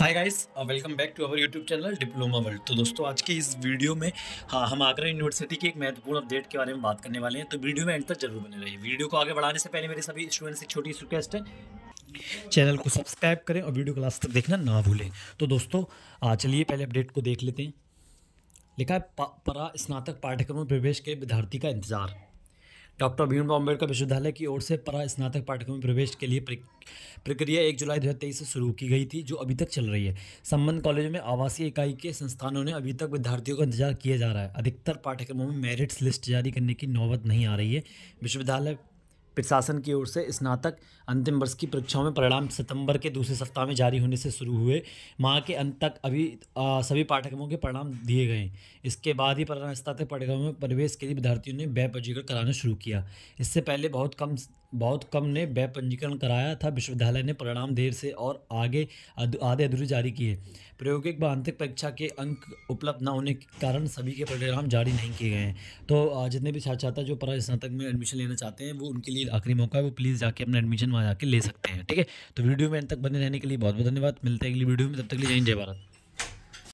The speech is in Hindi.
hi guys welcome back to our YouTube channel diploma world तो दोस्तों आज की इस वीडियो में हाँ हम आगरा यूनिवर्सिटी के एक महत्वपूर्ण अपडेट के बारे में बात करने वाले हैं तो वीडियो में एंड तक जरूर बने रहिए वीडियो को आगे बढ़ाने से पहले मेरे सभी स्टूडेंट्स एक छोटी रिक्वेस्ट है चैनल को सब्सक्राइब करें और वीडियो क्लास तक देखना ना भूलें तो दोस्तों चलिए पहले अपडेट को देख लेते हैं लिखा है परा स्नातक पाठ्यक्रम में प्रवेश के विद्यार्थी का इंतजार डॉक्टर भीमराव अम्बेडकर विश्वविद्यालय की ओर से परा स्नातक पाठ्यक्रम में प्रवेश के लिए प्रक्रिया एक जुलाई दो से शुरू की गई थी जो अभी तक चल रही है संबंध कॉलेज में आवासीय इकाई के संस्थानों ने अभी तक विद्यार्थियों का इंतजार किया जा रहा है अधिकतर पाठ्यक्रमों में मेरिट्स लिस्ट जारी करने की नौबत नहीं आ रही है विश्वविद्यालय प्रशासन की ओर से स्नातक अंतिम वर्ष की परीक्षाओं में परिणाम सितंबर के दूसरे सप्ताह में जारी होने से शुरू हुए माह के अंत तक अभी आ, सभी पाठ्यक्रमों के परिणाम दिए गए इसके बाद ही परिणाम स्नातक पाठ्यक्रमों में प्रवेश के लिए विद्यार्थियों ने वह पंजीकरण कराना शुरू किया इससे पहले बहुत कम बहुत कम ने वह पंजीकरण कराया था विश्वविद्यालय ने परिणाम देर से और आगे आधे अधूरे जारी किए प्रायोगिक व आंतरिक परीक्षा के अंक उपलब्ध न होने के कारण सभी के परिणाम जारी नहीं किए गए हैं तो जितने भी छात्र छात्रा जो पर स्नातक में एडमिशन लेना चाहते हैं वो उनके लिए आखिरी मौका है वो प्लीज़ जाके अपना एडमिशन वहाँ जाके ले सकते हैं ठीक है तो वीडियो में अंत तक बने रहने के लिए बहुत बहुत धन्यवाद मिलते हैं अगली वीडियो में तब तक ले जाए जय भारत